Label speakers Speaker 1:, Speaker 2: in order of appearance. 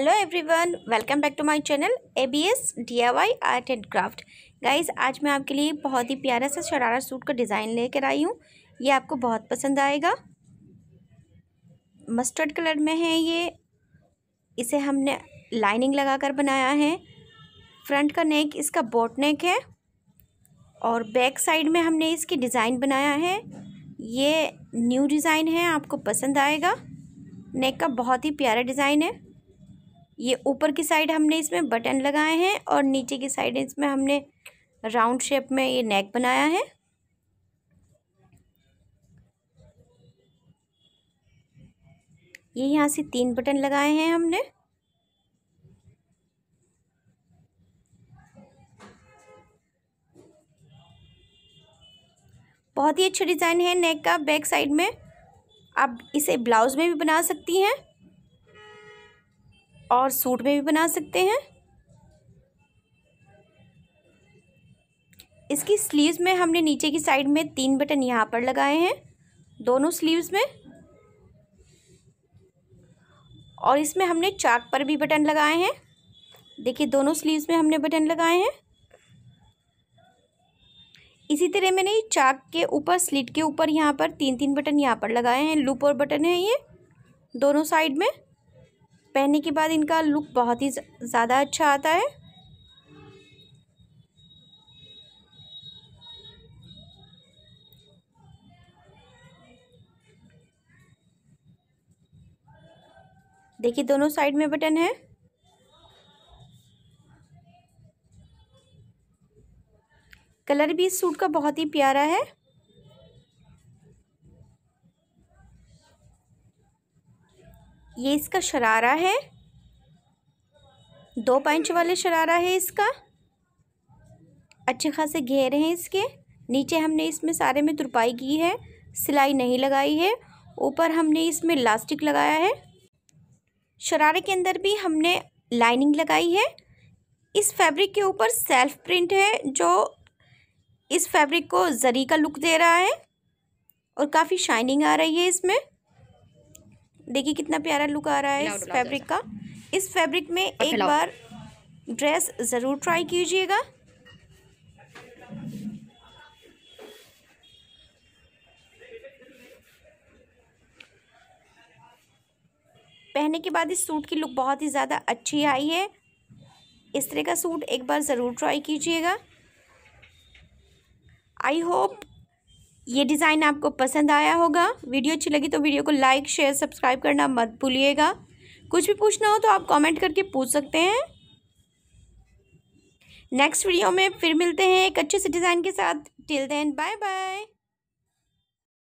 Speaker 1: hello everyone welcome back to my channel A B S D art and craft guys आज मैं आपके लिए बहुत ही प्यारा सा शरारा सूट का डिज़ाइन लेकर आई हूँ ये आपको बहुत पसंद आएगा मस्टर्ड कलर में है ये इसे हमने लाइनिंग लगाकर बनाया है फ्रंट का नेक इसका बोट नेक है और बैक साइड में हमने इसकी डिज़ाइन बनाया है ये न्यू डिज़ाइन है आपको पसंद आएगा नेक का बहुत ही प्यारा डिज़ाइन है ये ऊपर की साइड हमने इसमें बटन लगाए हैं और नीचे की साइड इसमें हमने राउंड शेप में ये नेक बनाया है ये यहाँ से तीन बटन लगाए हैं हमने बहुत ही अच्छा डिज़ाइन है नेक का बैक साइड में आप इसे ब्लाउज़ में भी बना सकती हैं और सूट में भी बना सकते हैं इसकी स्लीव्स में हमने नीचे की साइड में तीन बटन यहाँ पर लगाए हैं दोनों स्लीव्स में और इसमें हमने चाक पर भी बटन लगाए हैं देखिए दोनों स्लीव्स में हमने बटन लगाए हैं इसी तरह मैंने चाक के ऊपर स्लिट के ऊपर यहाँ पर तीन तीन बटन यहाँ पर लगाए हैं लूप और बटन है ये दोनों साइड में पहनने के बाद इनका लुक बहुत ही ज़्यादा अच्छा आता है देखिए दोनों साइड में बटन है कलर भी इस सूट का बहुत ही प्यारा है ये इसका शरारा है दो पंच वाले शरारा है इसका अच्छे खासे घेरे हैं इसके नीचे हमने इसमें सारे में तुरपाई की है सिलाई नहीं लगाई है ऊपर हमने इसमें लास्टिक लगाया है शरारे के अंदर भी हमने लाइनिंग लगाई है इस फैब्रिक के ऊपर सेल्फ प्रिंट है जो इस फैब्रिक को जरी का लुक दे रहा है और काफ़ी शाइनिंग आ रही है इसमें देखिए कितना प्यारा लुक आ रहा है इस तो फैब्रिक का इस फैब्रिक में एक बार ड्रेस ज़रूर ट्राई कीजिएगा पहनने के बाद इस सूट की लुक बहुत ही ज़्यादा अच्छी आई है इस तरह का सूट एक बार ज़रूर ट्राई कीजिएगा आई होप ये डिज़ाइन आपको पसंद आया होगा वीडियो अच्छी लगी तो वीडियो को लाइक शेयर सब्सक्राइब करना मत भूलिएगा कुछ भी पूछना हो तो आप कमेंट करके पूछ सकते हैं नेक्स्ट वीडियो में फिर मिलते हैं एक अच्छे से डिज़ाइन के साथ टिल देन बाय बाय